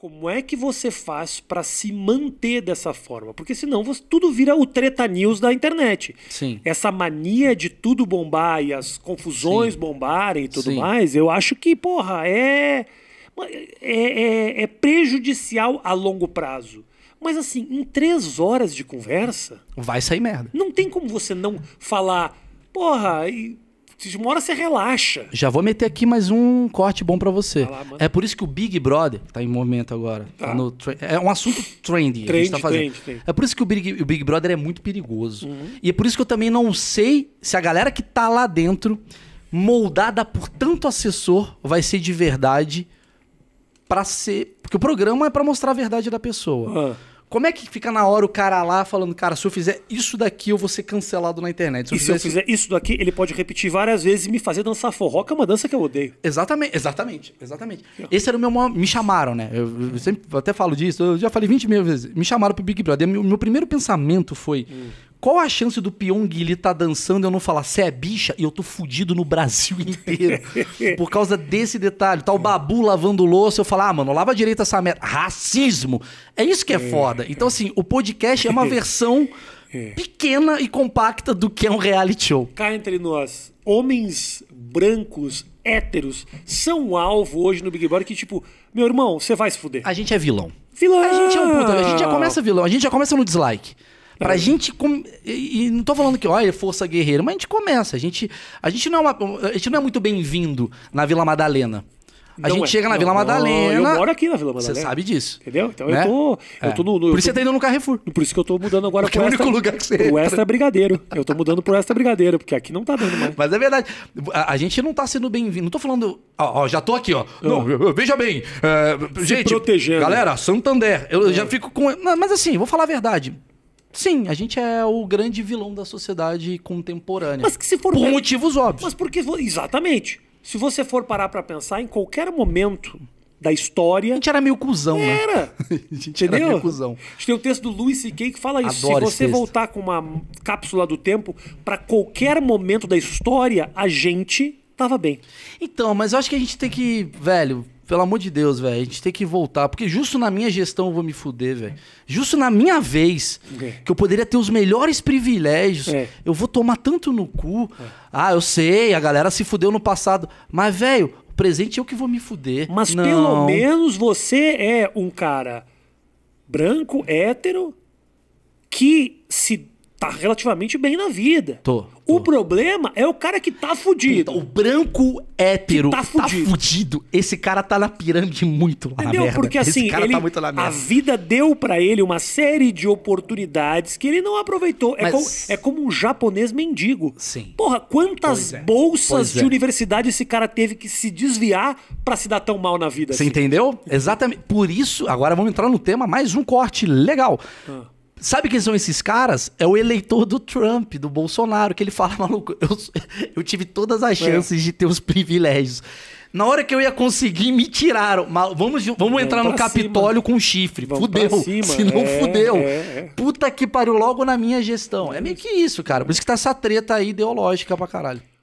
Como é que você faz para se manter dessa forma? Porque senão você, tudo vira o treta news da internet. Sim. Essa mania de tudo bombar e as confusões Sim. bombarem e tudo Sim. mais, eu acho que, porra, é é, é, é prejudicial a longo prazo. Mas assim, em três horas de conversa. Vai sair merda. Não tem como você não falar, porra, e uma hora você relaxa. Já vou meter aqui mais um corte bom para você. Lá, é por isso que o Big Brother tá em movimento agora. Tá. Tá é um assunto trendy, trend, a gente tá fazendo. Trend, trend. É por isso que o Big, o Big Brother é muito perigoso. Uhum. E é por isso que eu também não sei se a galera que tá lá dentro, moldada por tanto assessor, vai ser de verdade para ser. Porque o programa é para mostrar a verdade da pessoa. Uhum. Como é que fica na hora o cara lá falando, cara, se eu fizer isso daqui, eu vou ser cancelado na internet? Se e eu se eu fizer isso... isso daqui, ele pode repetir várias vezes e me fazer dançar forró, que é uma dança que eu odeio. Exatamente, exatamente, exatamente. Esse era o meu maior... Me chamaram, né? Eu, eu sempre até falo disso, eu já falei 20 mil vezes. Me chamaram pro Big Brother. Meu, meu primeiro pensamento foi, hum. Qual a chance do Pyong Lee tá dançando e eu não falar, você é bicha? E eu tô fudido no Brasil inteiro. por causa desse detalhe. Tá o babu lavando louça, eu falar, ah, mano, lava direito essa merda. Racismo! É isso que é foda. Então, assim, o podcast é uma versão pequena e compacta do que é um reality show. Cá entre nós, homens brancos héteros são um alvo hoje no Big Brother que, tipo, meu irmão, você vai se fuder. A gente é vilão. Vilão! A gente é um puta, a gente já começa vilão, a gente já começa no dislike. Pra gente. Com... E, e, não tô falando que, olha, força guerreira, mas a gente começa. A gente, a gente, não, é uma, a gente não é muito bem-vindo na Vila Madalena. A não gente é. chega na não, Vila Madalena. Eu moro aqui na Vila Madalena. Você sabe disso. Entendeu? Então né? eu tô. É. Eu tô no, no, por isso tô, você tá indo no Carrefour. Por isso que eu tô mudando agora porque pro, é o extra, único lugar que você O entra. extra brigadeiro. Eu tô mudando pro extra brigadeiro, porque aqui não tá dando mais. Mas é verdade. A, a gente não tá sendo bem-vindo. Não tô falando. Ó, ó, já tô aqui, ó. Ah. Não, não veja bem. É, gente. Protegendo. Galera, Santander. Eu é. já fico com. Não, mas assim, vou falar a verdade. Sim, a gente é o grande vilão da sociedade contemporânea. Mas que se for por motivos óbvios. Mas porque exatamente. Se você for parar para pensar em qualquer momento da história. A gente era meio cuzão, era. né? Era. a gente Entendeu? era meio cuzão. A gente tem o texto do Louis C.K. que fala isso. Adoro Se você voltar com uma cápsula do tempo para qualquer momento da história, a gente tava bem. Então, mas eu acho que a gente tem que, velho, pelo amor de Deus, velho, a gente tem que voltar. Porque justo na minha gestão eu vou me fuder, velho. Justo na minha vez, é. que eu poderia ter os melhores privilégios, é. eu vou tomar tanto no cu. É. Ah, eu sei, a galera se fudeu no passado. Mas, velho, o presente é eu que vou me fuder. Mas Não. pelo menos você é um cara branco, hétero, que se tá relativamente bem na vida. Tô. tô. O problema é o cara que tá fudido. Puta, então, o branco hétero que tá, tá fudido. tá fudido. Esse cara tá na pirâmide muito lá Entendeu? Merda. Porque Esse assim, tá ele, tá a vida deu para ele uma série de oportunidades que ele não aproveitou. É Mas... É, como, é como um japonês mendigo. Sim. Porra, quantas é. bolsas pois de é. universidade esse cara teve que se desviar para se dar tão mal na vida? Você assim? entendeu? Exatamente. Por isso, agora vamos entrar no tema, mais um corte legal. Ah Sabe quem são esses caras? É o eleitor do Trump, do Bolsonaro, que ele fala, maluco, eu, eu tive todas as é. chances é. de ter os privilégios. Na hora que eu ia conseguir, me tiraram. Vamos, vamos entrar no Capitólio cima. com chifre. Vamos fudeu. senão Se não é, fudeu. É, é, Puta que pariu logo na minha gestão. É meio que isso, cara. Por isso que tá essa treta aí ideológica pra caralho.